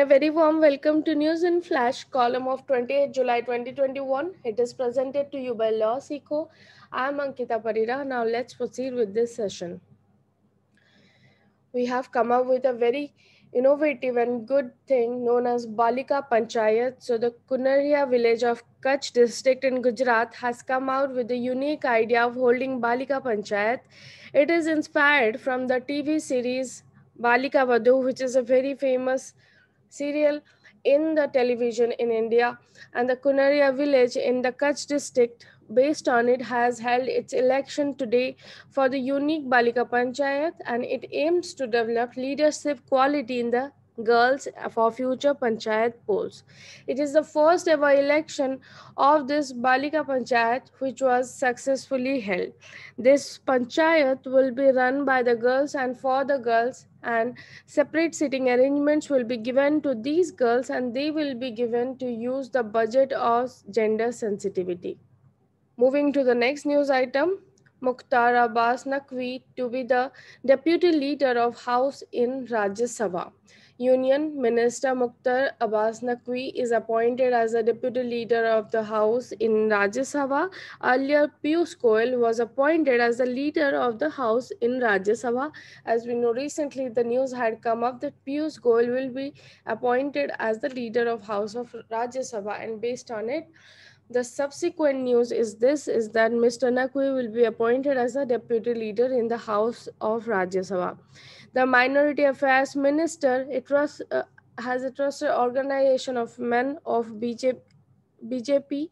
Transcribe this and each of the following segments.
a very warm welcome to News in Flash column of 28 July 2021. It is presented to you by Law Seco. I am Ankita Parira. Now let's proceed with this session. We have come up with a very innovative and good thing known as Balika Panchayat. So the Kunaria village of Kutch district in Gujarat has come out with a unique idea of holding Balika Panchayat. It is inspired from the TV series Balika Vadhu, which is a very famous serial in the television in India, and the Kunaria village in the Kutch district, based on it, has held its election today for the unique Balika Panchayat, and it aims to develop leadership quality in the girls for future panchayat polls. It is the first ever election of this Balika Panchayat which was successfully held. This panchayat will be run by the girls and for the girls and separate sitting arrangements will be given to these girls and they will be given to use the budget of gender sensitivity. Moving to the next news item, Mukhtar Abbas Naqvi to be the deputy leader of House in Rajya Sabha. Union Minister Mukhtar Abbas Naqvi is appointed as the deputy leader of the House in Rajya Sabha. Earlier, Piyush Goyal was appointed as the leader of the House in Rajya Sabha. As we know, recently the news had come up that Piyush Goyal will be appointed as the leader of House of Rajya Sabha, and based on it, the subsequent news is this is that Mr. Nakui will be appointed as a deputy leader in the House of Rajya Sabha. The Minority Affairs Minister it was, uh, has a trusted organization of men of BJP, BJP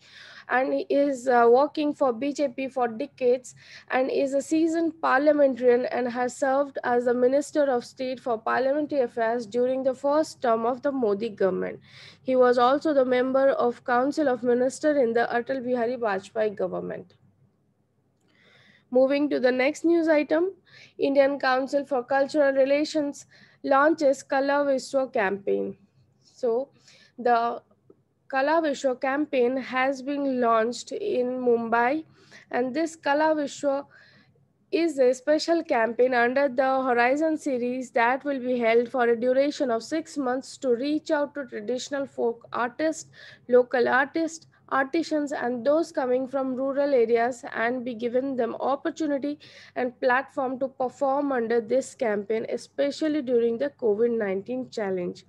and is uh, working for BJP for decades and is a seasoned parliamentarian and has served as the Minister of State for Parliamentary Affairs during the first term of the Modi government. He was also the member of Council of Minister in the Atal Bihari Vajpayee government. Moving to the next news item, Indian Council for Cultural Relations launches Kala Viswa campaign. So the Kala Vishwa campaign has been launched in Mumbai and this Kala Vishwa is a special campaign under the Horizon series that will be held for a duration of six months to reach out to traditional folk artists, local artists, artisans and those coming from rural areas and be given them opportunity and platform to perform under this campaign especially during the covid-19 challenge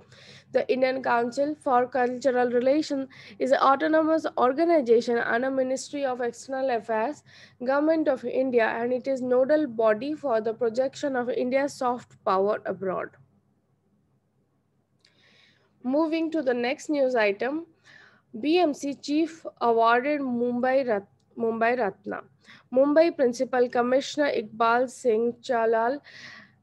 the indian council for cultural relations is an autonomous organization under ministry of external affairs government of india and it is nodal body for the projection of india's soft power abroad moving to the next news item BMC chief awarded Mumbai Rat Mumbai Ratna. Mumbai Principal Commissioner Iqbal Singh Chalal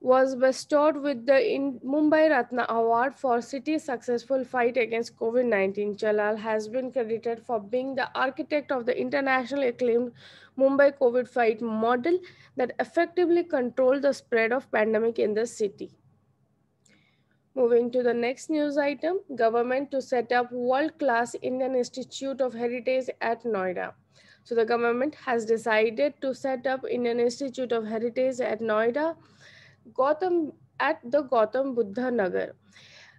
was bestowed with the in Mumbai Ratna Award for city's successful fight against COVID-19. Chalal has been credited for being the architect of the internationally acclaimed Mumbai COVID fight model that effectively controlled the spread of pandemic in the city. Moving to the next news item, government to set up world-class Indian Institute of Heritage at Noida. So the government has decided to set up Indian Institute of Heritage at Noida, Gautam, at the Gautam Buddha Nagar.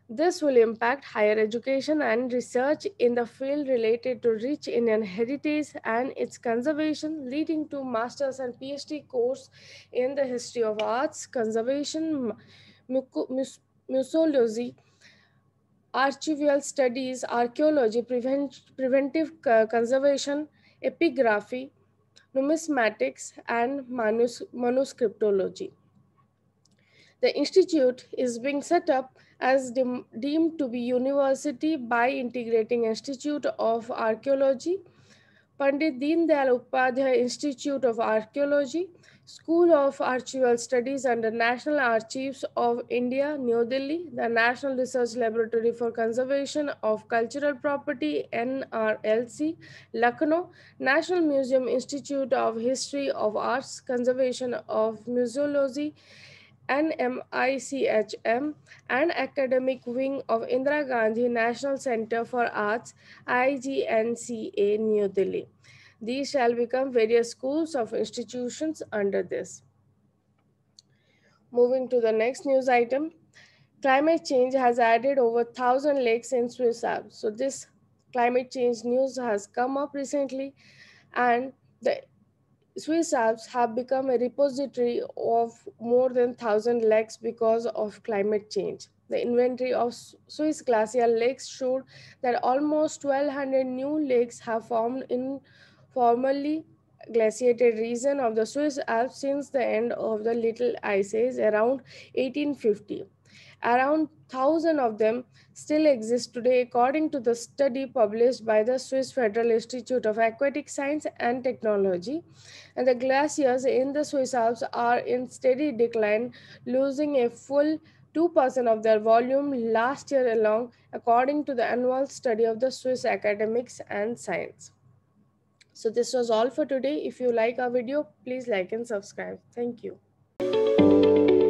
This will impact higher education and research in the field related to rich Indian heritage and its conservation, leading to master's and PhD course in the history of arts, conservation, museology, archival studies, archaeology, prevent, preventive conservation, epigraphy, numismatics, and manus, manuscriptology. The institute is being set up as de deemed to be university by integrating Institute of Archaeology Pandit Dayal Upadhyay Institute of Archaeology, School of Archival Studies under National Archives of India, New Delhi, the National Research Laboratory for Conservation of Cultural Property, NRLC, Lucknow, National Museum Institute of History of Arts, Conservation of Museology, NMICHM and academic wing of Indira Gandhi National Center for Arts, IGNCA, New Delhi. These shall become various schools of institutions under this. Moving to the next news item. Climate change has added over 1,000 lakes in Swiss Alps. So this climate change news has come up recently and the Swiss Alps have become a repository of more than 1,000 lakes because of climate change. The inventory of Swiss glacial lakes showed that almost 1,200 new lakes have formed in formerly glaciated region of the Swiss Alps since the end of the Little Ice Age around 1850. Around 1,000 of them still exist today, according to the study published by the Swiss Federal Institute of Aquatic Science and Technology. And the glaciers in the Swiss Alps are in steady decline, losing a full 2% of their volume last year alone, according to the annual study of the Swiss Academics and Science. So this was all for today. If you like our video, please like and subscribe. Thank you.